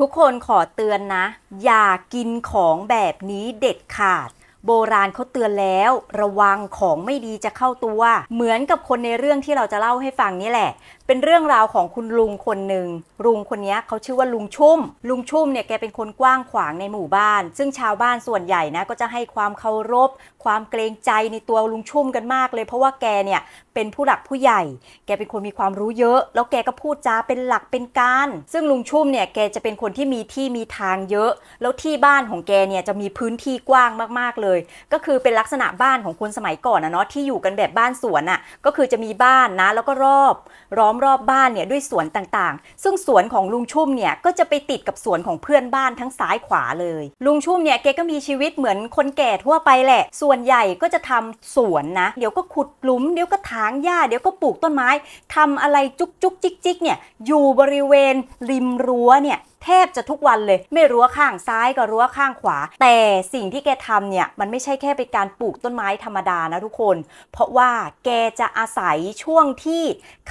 ทุกคนขอเตือนนะ อย่ากินของแบบนี้เด็ดขาด โบราณเขาเตือนแล้ว ระวังของไม่ดีจะเข้าตัว เหมือนกับคนในเรื่องที่เราจะเล่าให้ฟังนี่แหละเป็นเรื่องราวของคุณลุงคนหนึ่งลุงคนนี้เขาชื่อว่าลุงชุ่มลุงชุ่มเนี่ยแกเป็นคนกว้างขวางในหมู่บ้าน ซึ่งชาวบ้านส่วนใหญ่นะก็จะให้ความเคารพความเกรงใจในตัวลุงชุ่มกันมากเลยเพราะว่าแกเนี่ยเป็นผู้หลักผู้ใหญ่ แกเป็นคนมีความรู้เยอะ แล้วแกก็พูดจาเป็นหลักเป็นการ ซึ่งลุงชุ่มเนี่ยแกจะเป็นคนที่มีที่มีทางเยอะ แล้วที่บ้านของแกเนี่ยจะมีพื้นที่กว้างมากๆเลย ก็คือเป็นลักษณะบ้านของคนสมัยก่อนนะเนาะที่อยู่กันแบบบ้านสวนอะ่ะก็คือจะมีบ้านนะ แล้วก็รอบล้อมรอบบ้านเนี่ยด้วยสวนต่างๆ ซึ่งสวนของลุงชุ่มเนี่ยก็จะไปติดกับสวนของเพื่อนบ้านทั้งซ้ายขวาเลย ลุงชุ่มเนี่ยแกก็มีชีวิตเหมือนคนแก่ทั่วไปแหละ ส่วนใหญ่ก็จะทำสวนนะ เดี๋ยวก็ขุดหลุม เดี๋ยวก็ถางหญ้า เดี๋ยวก็ปลูกต้นไม้ทำอะไรจุกจุกจิกจิกเนี่ย อยู่บริเวณริมรั้วเนี่ยแทบจะทุกวันเลยไม่รั้วข้างซ้ายก็รั้วข้างขวา แต่สิ่งที่แกทำเนี่ยมันไม่ใช่แค่เป็นการปลูกต้นไม้ธรรมดานะทุกคน เพราะว่าแกจะอาศัยช่วงที่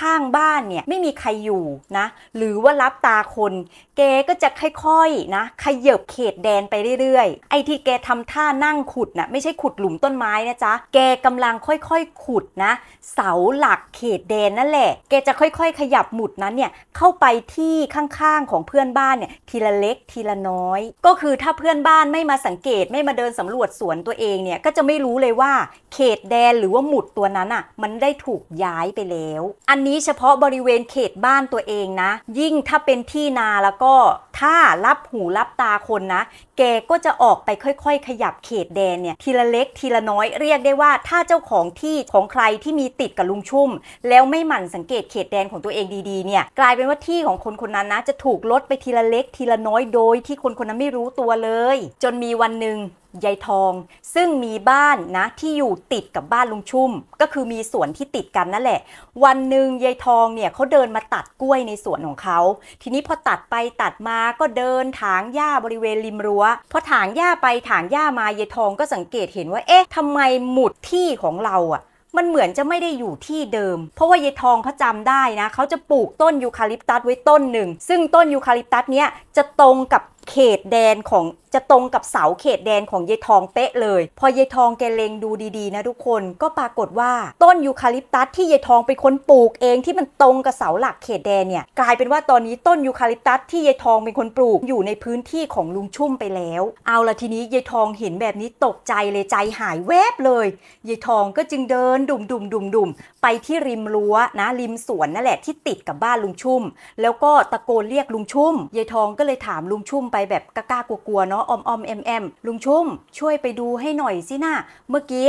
ข้างบ้านเนี่ยไม่มีใครอยู่นะหรือว่ารับตาคน แกก็จะค่อยๆนะขยบเขตแดนไปเรื่อยๆไอ้ที่แกทำท่านั่งขุดนะ่ะไม่ใช่ขุดหลุมต้นไม้นะจ๊ะแกกำลังค่อยๆขุดนะเสาหลักเขตแดนนั่นแหละแกจะค่อย ๆ ขยับหมุดนั้นเนี่ยเข้าไปที่ข้างๆของเพื่อนบ้านเนี่ยทีละเล็กทีละน้อย ก็คือถ้าเพื่อนบ้านไม่มาสังเกตไม่มาเดินสำรวจสวนตัวเองเนี่ย ก็จะไม่รู้เลยว่าเขตแดนหรือว่าหมุดตัวนั้นอะ่ะมันได้ถูกย้ายไปแล้ว อันนี้เฉพาะบริเวณเขตบ้านตัวเองนะยิ่งถ้าเป็นที่นาแล้วก็ถ้ารับหูรับตาคนนะแกก็จะออกไปค่อย ๆ ขยับเขตแดนเนี่ยทีละเล็กทีละน้อยเรียกได้ว่าถ้าเจ้าของที่ของใครที่มีติดกับลุงชุ่ม แล้วไม่หมั่นสังเกตเขตแดนของตัวเองดีๆเนี่ยกลายเป็นว่าที่ของคนคนนั้นนะจะถูกลดไปทีละเล็กทีละน้อยโดยที่คนคนนั้นไม่รู้ตัวเลย จนมีวันหนึ่งยายทอง ซึ่งมีบ้านนะที่อยู่ติดกับบ้านลุงชุ่ม ก็คือมีสวนที่ติดกันนั่นแหละ วันหนึ่งยายทองเนี่ยเขาเดินมาตัดกล้วยในสวนของเขา ทีนี้พอตัดไปตัดมาก็เดินถางหญ้าบริเวณริมรัว้วพอถางหญ้าไปถางหญ้ามายายทองก็สังเกตเห็นว่า เอ๊ะทำไมหมุดที่ของเราอะะมันเหมือนจะไม่ได้อยู่ที่เดิม เพราะว่ายายทองเขาจาได้นะ เขาจะปลูกต้นยูคาลิปตัสไว้ต้นหนึ่ง ซึ่งต้นยูคาลิปตัสเนี้ยจะตรงกับเขตแดนของจะตรงกับเสาเขตแดนของยายทองเป๊ะเลย พอยายทองแกเลงดูดี ๆ นะทุกคนก็ปรากฏว่าต้นยูคาลิปตัสที่ยายทองไปค้นปลูกเองที่มันตรงกับเสาหลักเขตแดนเนี่ยกลายเป็นว่าตอนนี้ต้นยูคาลิปตัสที่ยายทองเป็นคนปลูกอยู่ในพื้นที่ของลุงชุ่มไปแล้ว เอาละทีนี้ยายทองเห็นแบบนี้ตกใจเลยใจหายแวบเลยยายทองก็จึงเดินดุ่มดุ่มดุ่มดุ่มไปที่ริมรั้วนะริมสวนนั่นแหละที่ติดกับบ้านลุงชุ่มแล้วก็ตะโกนเรียกลุงชุ่มยายทองก็เลยถามลุงชุ่มไปแบบกล้ากลัวๆเนาะออมออมแอมแอมลุงชุ่ม ช่วยไปดูให้หน่อยสินะะเมื่อกี้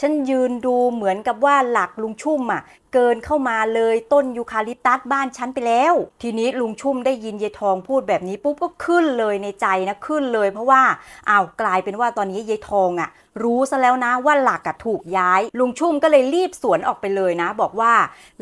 ฉันยืนดูเหมือนกับว่าหลักลุงชุ่มอ่ะเกินเข้ามาเลยต้นยูคาลิปตัสบ้านฉันไปแล้ว ทีนี้ลุงชุ่มได้ยินยยทองพูดแบบนี้ปุ๊บก็ขึ้นเลยในใจนะขึ้นเลย เพราะว่าอ้าวกลายเป็นว่าตอนนี้ยยทองอะ่ะ รู้ซะแล้วนะว่าหลักอะถูกย้ายลุงชุ่มก็เลยรีบสวนออกไปเลยนะ บอกว่า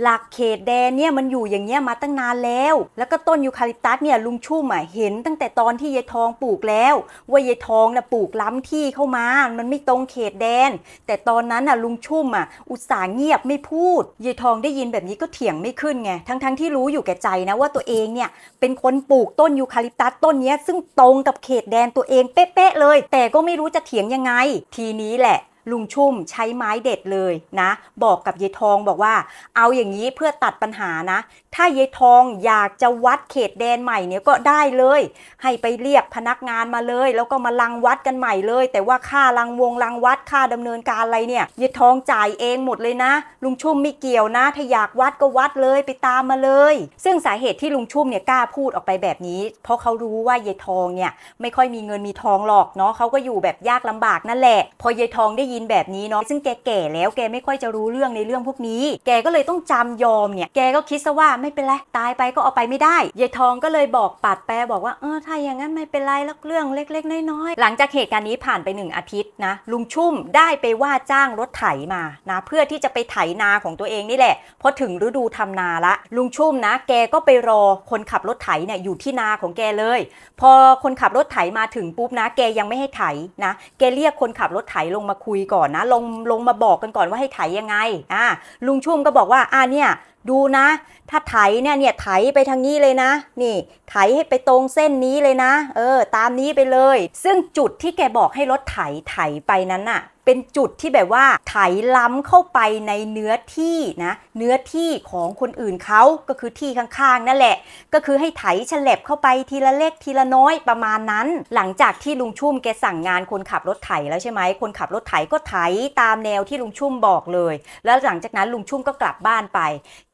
หลักเขตแดนเนี่ยมันอยู่อย่างเงี้ยมาตั้งนานแล้ว แล้วก็ต้นยูคาลิปตัสเนี่ยลุงชุ่มอะเห็น ตั้งแต่ตอนที่ยายทองปลูกแล้วว่ายายทองน่ะปลูกล้ำที่เข้ามามันไม่ตรงเขตแดน แต่ตอนนั้นอ่ะลุงชุ่มอะ่ะอุตส่าห์เงียบไม่พูดยายทองได้ยินแบบนี้ก็เถียงไม่ขึ้นไง ทั้งๆทที่รู้อยู่แก่ใจนะว่าตัวเองเนี่ย เป็นคนปลูกต้นยูคาลิปตัสต้นนี้ ซึ่งตรงกับเขตแดนตัวเองเป๊ะๆเลย แต่ก็ไม่รู้จะเถียงยังไง ทีนี้แหละลุงชุ่มใช้ไม้เด็ดเลยนะ บอกกับยายทองบอกว่า เอาอย่างนี้เพื่อตัดปัญหานะ ถ้ายายทองอยากจะวัดเขตแดนใหม่เนี่ยก็ได้เลย ให้ไปเรียกพนักงานมาเลยแล้วก็มาลังวัดกันใหม่เลย แต่ว่าค่าลังวงลังวัดค่าดำเนินการอะไรเนี่ยยายทองจ่ายเองหมดเลยนะลุงชุ่มไม่เกี่ยวนะถ้าอยากวัดก็วัดเลยไปตามมาเลย ซึ่งสาเหตุที่ลุงชุ่มเนี่ยกล้าพูดออกไปแบบนี้ เพราะเขารู้ว่ายายทองเนี่ยไม่ค่อยมีเงินมีทองหรอกเนาะเขาก็อยู่แบบยากลำบากนั่นแหละ พอยายทองได้ยินนแบบนี้เนาะซึ่งแกแก่แล้วแกไม่ค่อยจะรู้เรื่องในเรื่องพวกนี้ แกก็เลยต้องจำยอมเนี่ยแกก็คิดซะว่าไม่เป็นไรตายไปก็เอาไปไม่ได้ยายทองก็เลยบอกปัดแปรบอกว่าเออถ้าอย่างนั้นไม่เป็นไรแล้วเรื่องเล็ก ๆน้อยๆหลังจากเหตุการณ์นี้ผ่านไปหนึ่งอาทิตย์นะ ลุงชุ่มได้ไปว่าจ้างรถไถมานะ เพื่อที่จะไปไถนาของตัวเองนี่แหละพอถึงฤดูทำนาละลุงชุ่มนะ แกก็ไปรอ คนขับรถไถเนี่ยอยู่ที่นาของแกเลย พอคนขับรถไถมาถึงปุ๊บนะ แกยังไม่ให้ไถนะ แกเรียกคนขับรถไถลงมาคุยก่อนนะลงลงมาบอกกันก่อนว่าให้ไถยังไง อ่าลุงชุ่มก็บอกว่าอ่าเนี่ยดูนะ ถ้าไถเนี่ยเนี่ยไถไปทางนี้เลยนะ นี่ ไถให้ไปตรงเส้นนี้เลยนะเออ ตามนี้ไปเลย ซึ่งจุดที่แกบอกให้รถไถไถไปนั้นน่ะเป็นจุดที่แบบว่าไถล้ำเข้าไปในเนื้อที่นะ เนื้อที่ของคนอื่นเขาก็คือที่ข้างๆ นั่นแหละ ก็คือให้ไถฉลบเข้าไปทีละเล็กทีละน้อยประมาณนั้น หลังจากที่ลุงชุ่มแกสั่งงานคนขับรถไถแล้วใช่ไหม คนขับรถไถก็ไถตามแนวที่ลุงชุ่มบอกเลย แล้วหลังจากนั้นลุงชุ่มก็กลับบ้านไป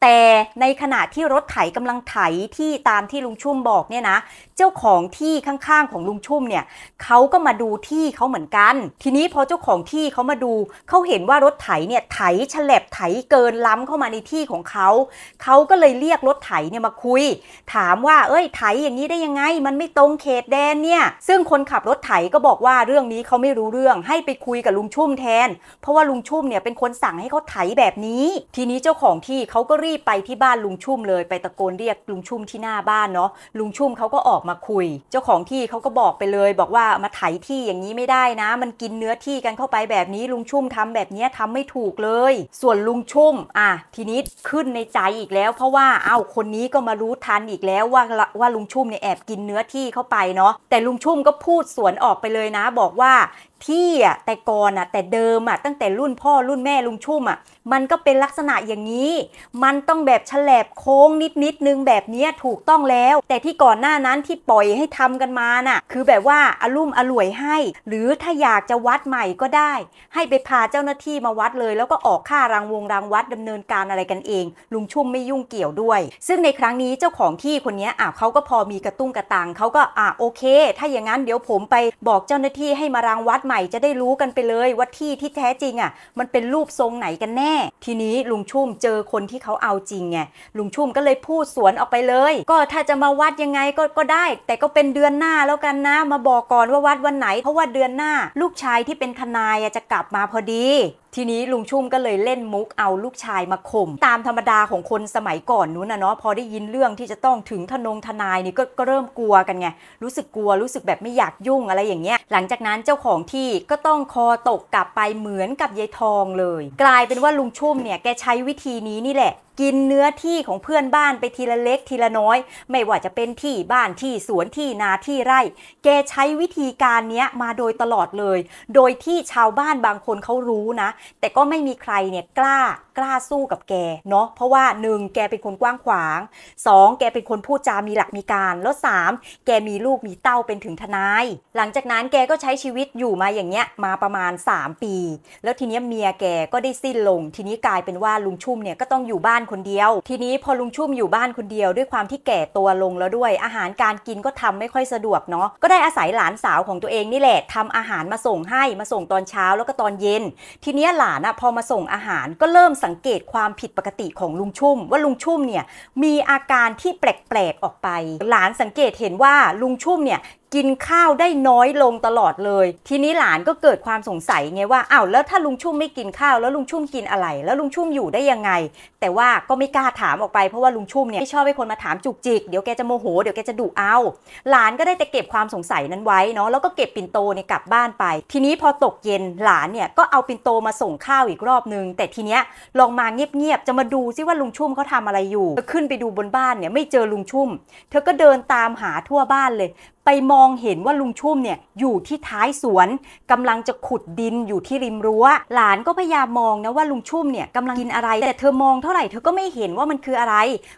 แต่ในขณะที่รถไถกำลังไถที่ตามที่ลุงชุ่มบอกเนี่ยนะ เจ้าของที่ข้างๆของลุงชุ่มเนี่ยเขาก็มาดูที่เขาเหมือนกัน ทีนี้พอเจ้าของที่ที่เขามาดูเขาเห็นว่ารถไถเนี่ยไถฉลบไถเกินล้ำเข้ามาในที่ของเขา เขาก็เลยเรียกรถไถเนี่ยมาคุย ถามว่าเอ้ยไถอย่างนี้ได้ยังไง มันไม่ตรงเขตแดนเนี่ยซึ่งคนขับรถไถก็บอกว่าเรื่องนี้เขาไม่รู้เรื่องให้ไปคุยกับลุงชุ่มแทน เพราะว่าลุงชุ่มเนี่ยเป็นคนสั่งให้เขาไถแบบนี้ ทีนี้เจ้าของที่เขาก็รีบไปที่บ้านลุงชุ่มเลย ไปตะโกนเรียกลุงชุ่มที่หน้าบ้านเนาะลุงชุ่มเขาก็ออกมาคุย เจ้าของที่เขาก็บอกไปเลย บอกว่ามาไถที่อย่างนี้ไม่ได้นะ มันกินเนื้อที่กันเข้าไปแบบนี้ลุงชุ่มทำแบบนี้ทำไม่ถูกเลย ส่วนลุงชุ่มอ่ะทีนี้ขึ้นในใจอีกแล้ว เพราะว่าเอ้าคนนี้ก็มารู้ทันอีกแล้วว่าว่าลุงชุ่มเนี่ยแอบกินเนื้อที่เข้าไปเนาะแต่ลุงชุ่มก็พูดสวนออกไปเลยนะบอกว่าพี่อ่ะแต่ก่อนอ่ะแต่เดิมอ่ะตั้งแต่รุ่นพ่อรุ่นแม่ลุงชุ่มอ่ะมันก็เป็นลักษณะอย่างนี้มันต้องแบบฉลบโค้งนิดนิดนึงแบบนี้ถูกต้องแล้ว แต่ที่ก่อนหน้านั้นที่ปล่อยให้ทำกันมาน่ะคือแบบว่าอารมุ่มอร่วยให้ หรือถ้าอยากจะวัดใหม่ก็ได้ ให้ไปพาเจ้าหน้าที่มาวัดเลย แล้วก็ออกค่ารางวงรางวัดดำเนินการอะไรกันเองลุงชุ่มไม่ยุ่งเกี่ยวด้วย ซึ่งในครั้งนี้เจ้าของที่คนนี้อ่ะเขาก็พอมีกระตุ้งกระตังเขาก็อ่ะโอเค ถ้าอย่างนั้นเดี๋ยวผมไปบอกเจ้าหน้าที่ให้มารางวัดใหม่ม่จะได้รู้กันไปเลยว่าที่ที่แท้จริงอะ่ะ มันเป็นรูปทรงไหนกันแน่ ทีนี้ลุงชุ่มเจอคนที่เขาเอาจริงไงลุงชุ่มก็เลยพูดสวนออกไปเลย ก็ถ้าจะมาวัดยังไงก็ก็ได้ แต่ก็เป็นเดือนหน้าแล้วกันนะ มาบอกก่อนว่าวัดวันไหน เพราะว่าเดือนหน้า ลูกชายที่เป็นทนายจะกลับมาพอดีทีนี้ลุงชุ่มก็เลยเล่นมุกเอาลูกชายมาข่มตามธรรมดาของคนสมัยก่อนนู้นนะเนาะพอได้ยินเรื่องที่จะต้องถึงทนงทนายนี่ก็ก็เริ่มกลัวกันไง รู้สึกกลัวรู้สึกแบบไม่อยากยุ่งอะไรอย่างเงี้ย หลังจากนั้นเจ้าของที่ก็ต้องคอตกกลับไปเหมือนกับยายทองเลย กลายเป็นว่าลุงชุ่มเนี่ยแกใช้วิธีนี้นี่แหละกินเนื้อที่ของเพื่อนบ้านไปทีละเล็กทีละน้อย ไม่ว่าจะเป็นที่บ้านที่สวนที่นาที่ไร่ แกใช้วิธีการนี้มาโดยตลอดเลย โดยที่ชาวบ้านบางคนเขารู้นะ แต่ก็ไม่มีใครเนี่ยกล้ากล้าสู้กับแกเนาะเพราะว่าหนึ่งแกเป็นคนกว้างขวาง 2. แกเป็นคนพูดจามีหลักมีการแล้ว 3. แกมีลูกมีเต้าเป็นถึงทนาย หลังจากนั้นแกก็ใช้ชีวิตอยู่มาอย่างเงี้ยมาประมาณ 3 ปี แล้วทีเนี้ยเมียแกก็ได้สิ้นลง ทีนี้กลายเป็นว่าลุงชุ่มเนี่ยก็ต้องอยู่บ้านคนเดียว ทีนี้พอลุงชุ่มอยู่บ้านคนเดียว ด้วยความที่แก่ตัวลงแล้วด้วยอาหารการกินก็ทำไม่ค่อยสะดวกเนาะก็ได้อาศัยหลานสาวของตัวเองนี่แหละทำอาหารมาส่งให้มาส่งตอนเช้าแล้วก็ตอนเย็น ทีนี้หลานอะพอมาส่งอาหารก็เริ่มสังเกตความผิดปกติของลุงชุ่มว่าลุงชุ่มเนี่ยมีอาการที่แปลกๆออกไป หลานสังเกตเห็นว่าลุงชุ่มเนี่ยกินข้าวได้น้อยลงตลอดเลย ทีนี้หลานก็เกิดความสงสัยไงว่าอ้าวแล้วถ้าลุงชุ่มไม่กินข้าวแล้วลุงชุ่มกินอะไรแล้วลุงชุ่มอยู่ได้ยังไง แต่ว่าก็ไม่กล้าถามออกไปเพราะว่าลุงชุ่มเนี่ยไม่ชอบให้คนมาถามจุกจิกเดี๋ยวแกจะโมโหเดี๋ยวแกจะดุเอา หลานก็ได้แต่เก็บความสงสัยนั้นไว้ เนาะแล้วก็เก็บปิ่นโตเนี่ยกลับบ้านไป ทีนี้พอตกเย็นหลานเนี่ยก็เอาปิ่นโตมาส่งข้าวอีกรอบนึง แต่ทีเนี้ยลองมาเงียบๆจะมาดูซิว่าลุงชุ่มเขาทาอะไรอยู่ขึ้นไปดูบนบ้านเนี่ยไม่เจอลุงชุ่ม เธอก็เดินตามหาทั่วบ้านเลยไปมองเห็นว่าลุงชุ่มเนี่ยอยู่ที่ท้ายสวน กำลังจะขุดดินอยู่ที่ริมรั้วหลานก็พยายามมองนะว่าลุงชุ่มเนี่ยกำลังกินอะไรแต่เธอมองเท่าไหร่เธอก็ไม่เห็นว่ามันคืออะไร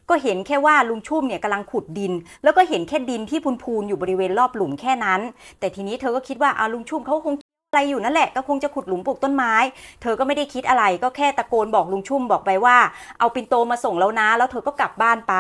ก็เห็นแค่ว่าลุงชุ่มเนี่ยกำลังขุดดิน แล้วก็เห็นแค่ดินที่พูนๆอยู่บริเวณรอบหลุมแค่นั้น แต่ทีนี้เธอก็คิดว่าอาลุงชุ่มเขาคงลอยู่นั่นแหละก็คงจะขุดหลุมปลูกต้นไม้ เธอก็ไม่ได้คิดอะไรก็แค่ตะโกนบอกลุงชุ่มบอกไปว่าเอาปินโตมาส่งแล้วนะ แล้วเธอก็กลับบ้านไป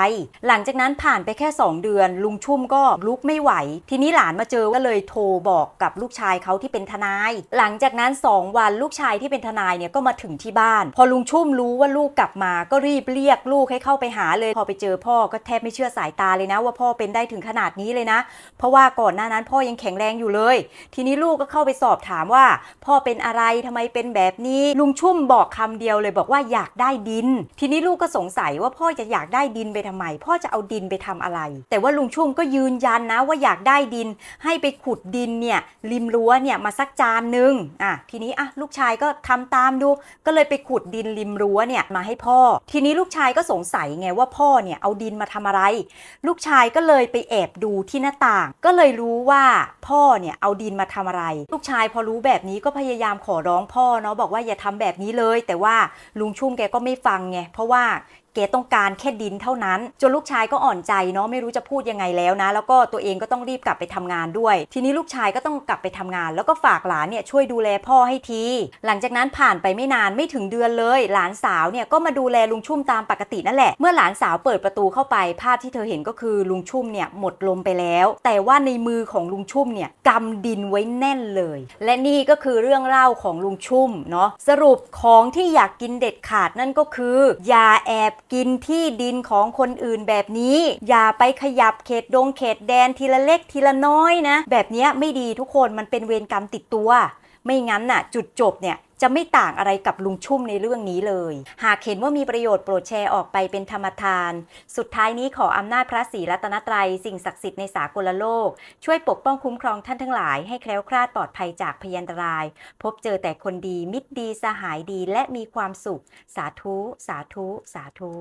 หลังจากนั้นผ่านไปแค่ 2 เดือน ลุงชุ่มก็ลุกไม่ไหว ทีนี้หลานมาเจอก็เลยโทรบอกกับลูกชายเขาที่เป็นทนาย หลังจากนั้น 2 วันลูกชายที่เป็นทนายเนี่ยก็มาถึงที่บ้าน พอลุงชุ่มรู้ว่าลูกกลับมาก็รีบเรียก ลูกให้เข้าไปหาเลย พอไปเจอพ่อก็แทบไม่เชื่อสายตาเลยนะ ว่าพ่อเป็นได้ถึงขนาดนี้เลยนะ เพราะว่าก่อนหน้านั้นพ่อยังแข็งแรงอยู่เลย ทีนี้ลูกก็เข้าไปสอบถามามว่าพ่อเป็นอะไรทำไมเป็นแบบนี้ ลุงชุ่มบอกคำเดียวเลยบอกว่าอยากได้ดิน ทีนี้ลูกก็สงสัยว่าพ่อจะอยากได้ดินไปทำไม พ่อจะเอาดินไปทำอะไร แต่ว่าลุงชุ่มก็ยืนยันนะ ว่าอยากได้ดิน ให้ไปขุดดินเนี่ยริมรั้วเนี่ยมาสักจานหนึ่งอ่ะทีนี้อ่ะลูกชายก็ทำตามดู ก็เลยไปขุดดินริมรั้วเนี่ยมาให้พ่อ ทีนี้ลูกชายก็สงสัยไงว่าพ่อเนี่ยเอาดินมาทำอะไร ลูกชายก็เลยไปแอบดูที่หน้าต่าง ก็เลยรู้ว่าพ่อเนี่ยเอาดินมาทำอะไร ลูกชายพอรูู้้แบบนี้ก็พยายามขอร้องพ่อเนาะบอกว่าอย่าทำแบบนี้เลย แต่ว่าลุงชุ่มแกก็ไม่ฟังไงเพราะว่าเก๋ต้องการแค่ดินเท่านั้นจนลูกชายก็อ่อนใจเนาะไม่รู้จะพูดยังไงแล้วนะ แล้วก็ตัวเองก็ต้องรีบกลับไปทำงานด้วย ทีนี้ลูกชายก็ต้องกลับไปทำงาน แล้วก็ฝากหลานเนี่ยช่วยดูแลพ่อให้ที หลังจากนั้นผ่านไปไม่นานไม่ถึงเดือนเลย หลานสาวเนี่ยก็มาดูแลลุงชุ่มตามปกติ นั่นแหละเมื่อหลานสาวเปิดประตูเข้าไปภาพที่เธอเห็นก็คือลุงชุ่มเนี่ยหมดลมไปแล้ว แต่ว่าในมือของลุงชุ่มเนี่ยกำดินไว้แน่นเลย และนี่ก็คือเรื่องเล่าของลุงชุ่มเนาะสรุปของที่อยากกินเด็ดขาดนั่นก็คือยาแอบกินที่ดินของคนอื่นแบบนี้ อย่าไปขยับเขตดงเขตแดนทีละเล็กทีละน้อยนะ แบบนี้ไม่ดีทุกคนมันเป็นเวรกรรมติดตัว ไม่งั้นน่ะ จุดจบเนี่ยจะไม่ต่างอะไรกับลุงชุ่มในเรื่องนี้เลย หากเห็นว่ามีประโยชน์โปรดแชร์ออกไปเป็นธรรมทาน สุดท้ายนี้ขออำนาจพระศรีรัตนตรัย สิ่งศักดิ์สิทธิ์ในสากลโลก ช่วยปกป้องคุ้มครองท่านทั้งหลายให้แคล้วคลาดปลอดภัยจากพยันตราย พบเจอแต่คนดีมิตรดีสหายดีและมีความสุข สาธุ สาธุ สาธุ